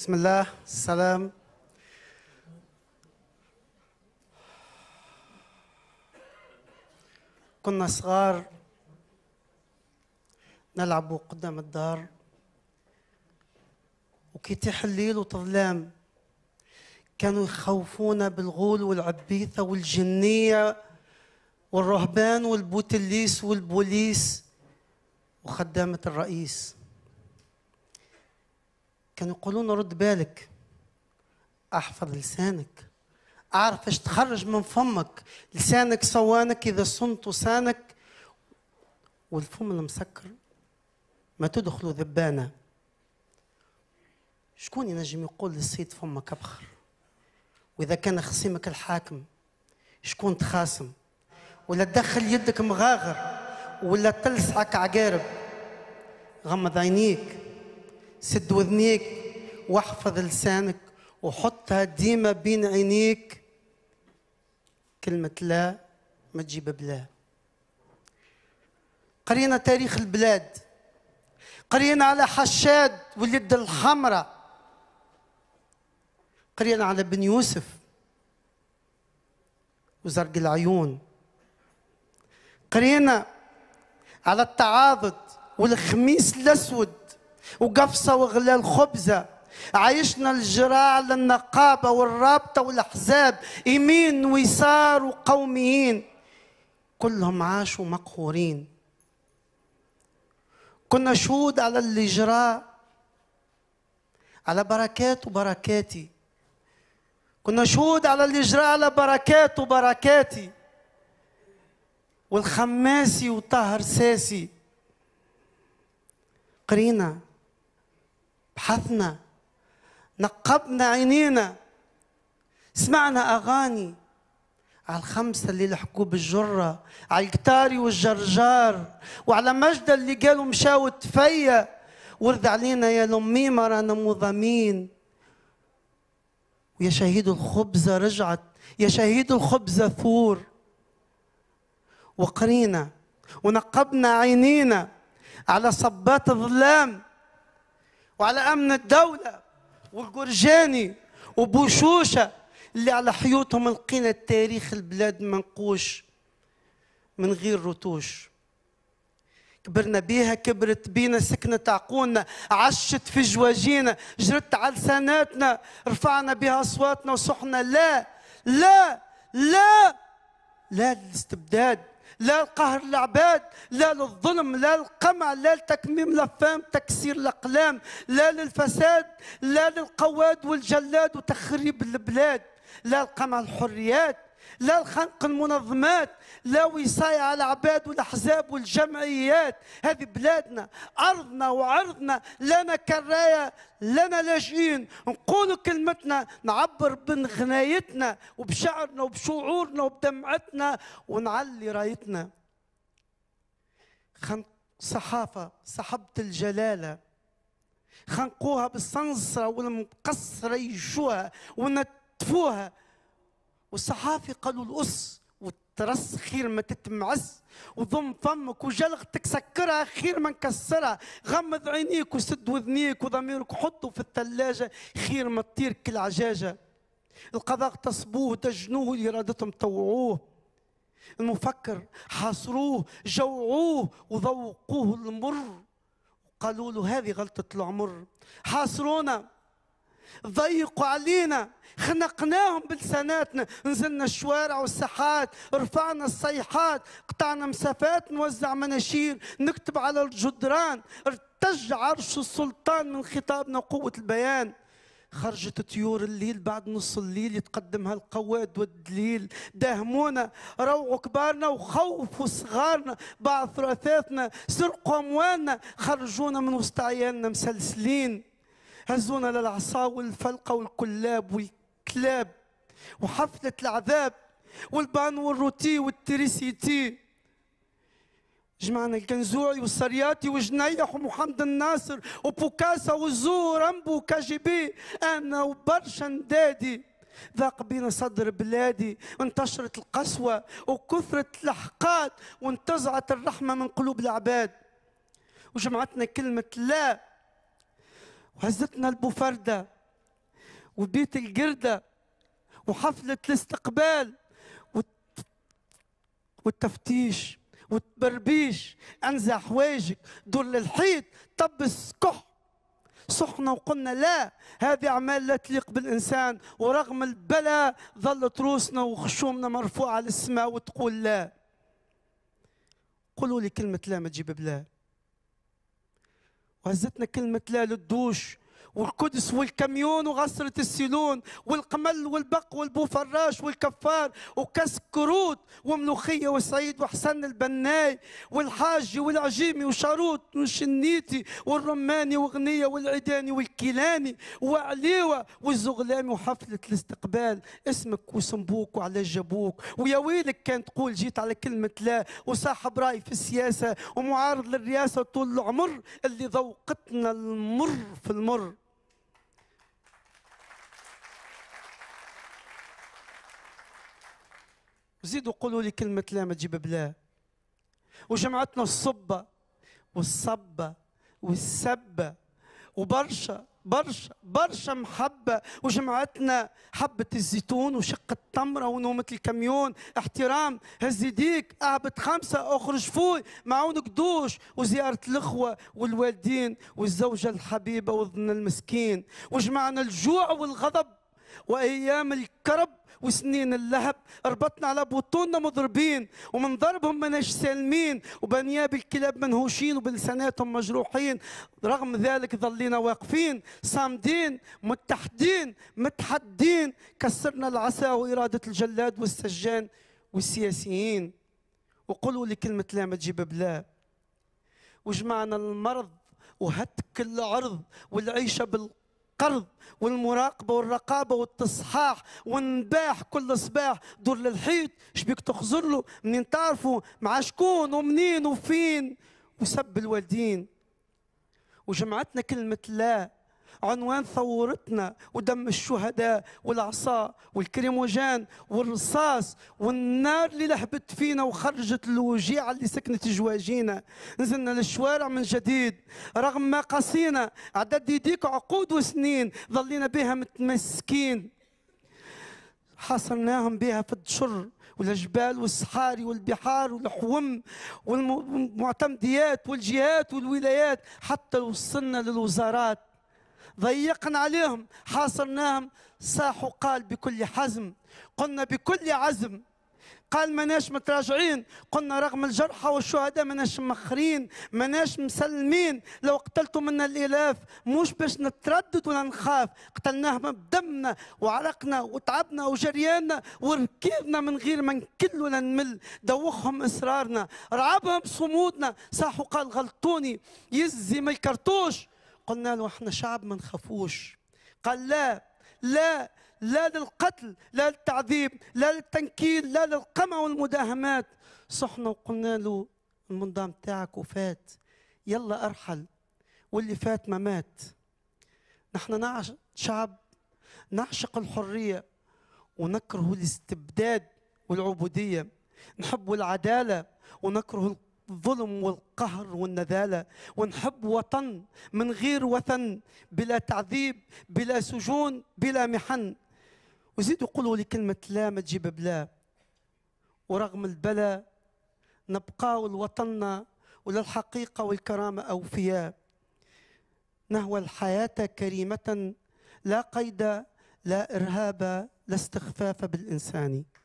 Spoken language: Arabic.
بسم الله السلام كنا صغار نلعب قدام الدار وكيتيح الليل وتظلام كانوا يخوفونا بالغول والعبيثة والجنية والرهبان والبوتليس والبوليس وخدامة الرئيس كانوا يقولون رد بالك احفظ لسانك اعرف ايش تخرج من فمك لسانك صوانك اذا صنت سانك والفم المسكر ما تدخلوا ذبانه شكون ينجم يقول للصيد فمك ابخر واذا كان خصيمك الحاكم شكون تخاصم ولا تدخل يدك مغاغر ولا تلسعك عقارب غمض عينيك سد وذنيك واحفظ لسانك وحطها ديما بين عينيك كلمة لا ما تجيب بلا قرينا تاريخ البلاد قرينا على حشاد واليد الحمراء قرينا على بن يوسف وزرق العيون قرينا على التعاضد والخميس الاسود وقفصة وغلال خبزة عايشنا الجراع للنقابة والرابطة والأحزاب يمين ويسار وقوميين كلهم عاشوا مقهورين كنا شهود على اللي جرى على بركات وبركاتي كنا شهود على اللي جرى على بركات وبركاتي والخماسي وطاهر ساسي قرينا بحثنا نقبنا عينينا سمعنا أغاني على الخمسة اللي لحقوا بالجرة على الكتاري والجرجار وعلى مجد اللي قالوا مشاو فيا ورد علينا يا لميمة رانا مضامين ويا شهيد الخبزة رجعت يا شهيد الخبزة ثور وقرينا ونقبنا عينينا على صبات الظلام وعلى أمن الدولة والجرجاني وبوشوشة اللي على حيوطهم لقينا التاريخ البلاد منقوش من غير رتوش كبرنا بيها كبرت بينا سكنت عقولنا عشت في جواجينا جرت على لساناتنا رفعنا بها اصواتنا وصحنا لا لا لا لا للاستبداد لا لقهر العباد لا للظلم لا القمع لا لتكميم الافهام تكسير الاقلام لا للفساد لا للقواد والجلاد وتخريب البلاد لا القمع الحريات لا الخنق المنظمات لا وصاية على العباد والأحزاب والجمعيات هذه بلادنا أرضنا وعرضنا لنا كراية لنا لاجئين نقولوا كلمتنا نعبر بغنايتنا وبشعرنا وبشعورنا وبدمعتنا ونعلي رايتنا خنق صحافة صحبة الجلالة خنقوها بالصنصرة والمقصرة يجوها ونت طفوها والصحافي قالوا القص والترس خير ما تتمعس وضم فمك وجلغتك سكرها خير ما نكسرها غمض عينيك وسد وذنيك وضميرك حطه في الثلاجة خير ما تطير كالعجاجة القضاء تصبوه دجنوه إرادتهم طوعوه المفكر حاصروه جوعوه وذوقوه المر قالوا له هذه غلطة العمر حاصرونا ضيقوا علينا خنقناهم بلساناتنا نزلنا الشوارع والساحات رفعنا الصيحات قطعنا مسافات نوزع مناشير نكتب على الجدران ارتج عرش السلطان من خطابنا وقوة البيان خرجت طيور الليل بعد نص الليل يتقدمها القواد والدليل داهمونا روعوا كبارنا وخوفوا صغارنا بعض اثاثنا سرقوا اموالنا خرجونا من وسط عيالنا مسلسلين هزونا للعصا والفلقة والكلاب والكلاب وحفلة العذاب والبان والروتي والتريسيتي جمعنا الكنزوعي والصرياتي وجنيح ومحمد الناصر وبوكاسا والزور امبو كاجيبي انا وبرشا ندادي ذاق بينا صدر بلادي انتشرت القسوة وكثرت الحقاد وانتزعت الرحمة من قلوب العباد وجمعتنا كلمة لا وهزتنا البوفردة وبيت الجردة وحفلة الاستقبال والتفتيش والتبربيش انزع حوايجك دل الحيط طبس كح صحنا وقلنا لا هذه اعمال لا تليق بالانسان ورغم البلاء ظلت روسنا وخشومنا مرفوعه للسماء وتقول لا قولوا لي كلمه لا ما تجيب بلا وهزتنا كلمة لا للدوش والقدس والكميون وغسرة السيلون والقمل والبق والبوفراش والكفار وكسكروت كروت وملوخية وسعيد وحسن البناي والحاج والعجيمي وشاروت وشنيتي والرماني وغنية والعيداني والكيلاني وعليوة والزغلامي وحفلة الاستقبال اسمك وسنبوك وعلى جابوك ويا ويلك كان تقول جيت على كلمة لا وصاحب رأي في السياسة ومعارض للرئاسة طول العمر اللي ذوقتنا المر في المر زيدوا قولوا لي كلمة لا ما تجيب بلا وجمعتنا الصبة والصبة والسبة وبرشا برشا برشا محبة وجمعتنا حبة الزيتون وشق التمرة ونومة الكميون احترام هز يديك اعبد خمسة اخرج فوي معون قدوش وزيارة الاخوة والوالدين والزوجة الحبيبة وظن المسكين وجمعنا الجوع والغضب وايام الكرب وسنين اللهب ربطنا على بطوننا مضربين ومن ضربهم مناش سالمين وبنياب الكلاب منهوشين وبلساناتهم مجروحين رغم ذلك ظلينا واقفين صامدين متحدين متحدين كسرنا العصا وإرادة الجلاد والسجان والسياسيين وقولوا لي كلمة لا ما تجيب بلا وجمعنا المرض وهتك العرض والعيشة بال القرض والمراقبه والرقابه والتصحاح والنباح كل صباح دور للحيط شبيك تخزر له منين تعرفوا مع شكون ومنين وفين وسب الوالدين وجمعتنا كلمه لا عنوان ثورتنا ودم الشهداء والعصا والكريموجان والرصاص والنار اللي لهبت فينا وخرجت الوجيعة اللي سكنت جواجينا نزلنا للشوارع من جديد رغم ما قصينا عدد يديك عقود وسنين ظلينا بها متمسكين حاصرناهم بها في الدشر والجبال والصحاري والبحار والحوم والمعتمديات والجهات والولايات حتى وصلنا للوزارات ضيقنا عليهم حاصرناهم صاحوا قال بكل حزم قلنا بكل عزم قال مناش متراجعين قلنا رغم الجرحى والشهداء مناش مخرين مناش مسلمين لو قتلتوا منا الالاف مش باش نتردد ولا نخاف قتلناهم بدمنا وعرقنا وتعبنا وجرياننا وركبنا من غير ما نكل ولا نمل دوخهم اصرارنا رعبهم صمودنا صاحوا قال غلطوني يزي ما الكرتوش قلنا له احنا شعب ما نخافوش قال لا لا لا للقتل لا للتعذيب لا للتنكيل لا للقمع والمداهمات صحنا وقلنا له المنظام تاعك وفات يلا ارحل واللي فات ما مات نحن نعش شعب نعشق الحريه ونكره الاستبداد والعبوديه نحب العداله ونكره الظلم والقهر والنذالة ونحب وطن من غير وثن بلا تعذيب بلا سجون بلا محن وزيدوا قولوا لي كلمة لا ما تجيب بلا ورغم البلا نبقاو لوطننا وللحقيقة والكرامة أوفياء نهوى الحياة كريمة لا قيد لا إرهاب لا استخفاف بالإنسان